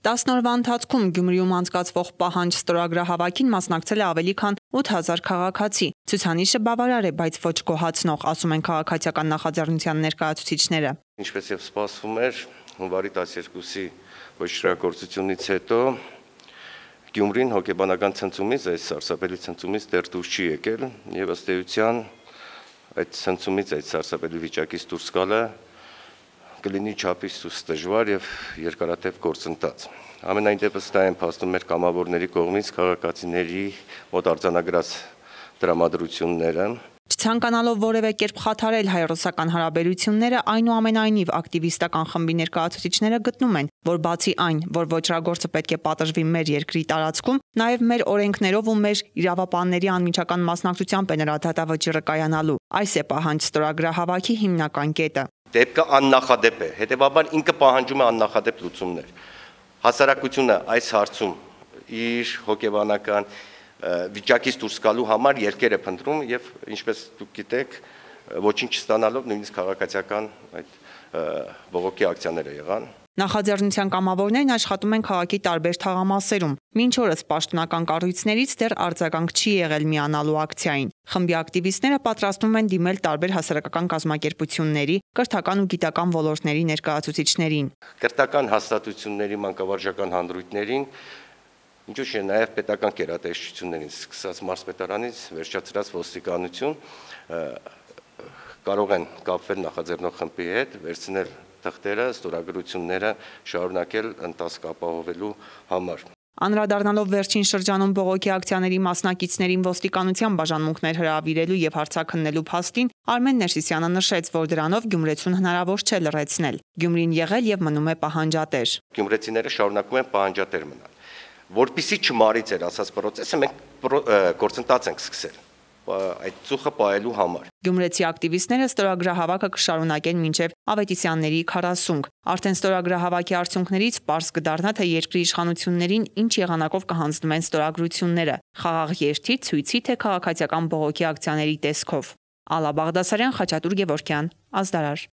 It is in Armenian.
10 օրվա ընթացքում Գյումրիում անցկացվող պահանջ ստորագրահավաքին մասնակցել է ավելի քան 8000 քաղաքացի։ Ցուցանիշը բավարար է, բայց ոչ գոհացնող, ասում են քաղաքացիական նախաձեռնության ներկայացուցիչները։ Ինչպես եւ սպասվում էր, հունվարի 12-ի ոչռակորցությունից հետո Գյումրին հոգեբանական ցնցումից, այս սարսափելի ցնցումից դեռ դուրս չի եկել եւ ըստ էության այդ ցնցումից, այդ սարսափելի վիճակից դուրս գալը կլինի չափից սուս դժվար եւ երկարատև գործընթաց։ Ամենայն դեպս դա են փաստում մեր կամավորների կողմից քաղաքացիների մոտ արձանագրած դրամատրությունները Չցանկանալով որևէ կերպ խաթարել հայ-ռուսական հարաբերությունները, այնուամենայնիվ ակտիվիստական խմբի ներկայացուցիչները գտնում են, որ բացի այն, որ ոչրագործը պետք է պատժվի մեր երկրի տարածքում, նաև մեր օրենքներով ու մեր իրավապանների անմիջական մասնակցությամբ է նրա դատավճիռը կայանալու։ Այս է պահանջ ստորագրահավաքի հիմնական կետը դեպքը աննախադեպ է, հետևաբար ինքը պահանջում է աննախադեպ լուծումներ։ Հասարակությունը այս հարցում իր հոգեբանական վիճակից դուրս գալու համար երկեր է փնտրում եւ ինչպես դուք գիտեք, ոչինչ չստանալով նույնիսկ քաղաքացիական այդ բողոքի ակցիաները եղան։ Նախաձեռնության կամավորներն աշխատում են քաղաքի տարբեր թաղամասերում։ Մինչ օրս պաշտոնական կառույցներից դեռ արձագանք չի եղել միանալու ակցիային։ Խմբի ակտիվիստները պատրաստվում են դիմել տարբեր հասարակական կազմակերպությունների, կրթական ու գիտական ոլորտների ներկայացուցիչներին։ Կրթական հաստատությունների մանկավարժական հանդրույթներին, ինչու՞ չէ նաև պետական կերատեսչություններին, սկսած մարզպետարանից վերջացրած ոստիկանություն կարող են կապվել նախաձեռնող խմբի հետ, վերցնել թղթերը, ստորագրությունները շարունակել ընտասկ ապահովելու համար։ Անդրադառնալով վերջին շրջանում բողոքի ակցիաների մասնակիցներին ոստիկանության բաժանմունքներ հրավիրելու եւ հարցաքննելու փաստին Արմեն Ներսիսյանը նշեց, որ դրանով Գյումրեցուն հնարավոր չէ լրացնել։ Գյումրին եղել եւ մնում է պահանջատեր։ Գյումրեցիները շարունակում են պահանջատեր մնալ։ Որպիսի չմարից էր ասած process-ը մենք գործընթաց ենք սկսել այդ ծուխը պահելու համար։ Գյումրեցի ակտիվիստները ստորագրահավաքը կշարունակեն մինչև Ավետիսյանների 40։ Արդեն ստորագրահավաքի արդյունքներից པարզ կդառնա, թե երկրի իշխանություններին ինչ եղանակով կհանձնեն ստորագրությունները՝ խաղաղ երթի, ցույցի թե քաղաքացիական բողոքի ակցիաների տեսքով։ Ալա Բաղդասարյան, Խաչատուր Գևորքյան, Ազդարար։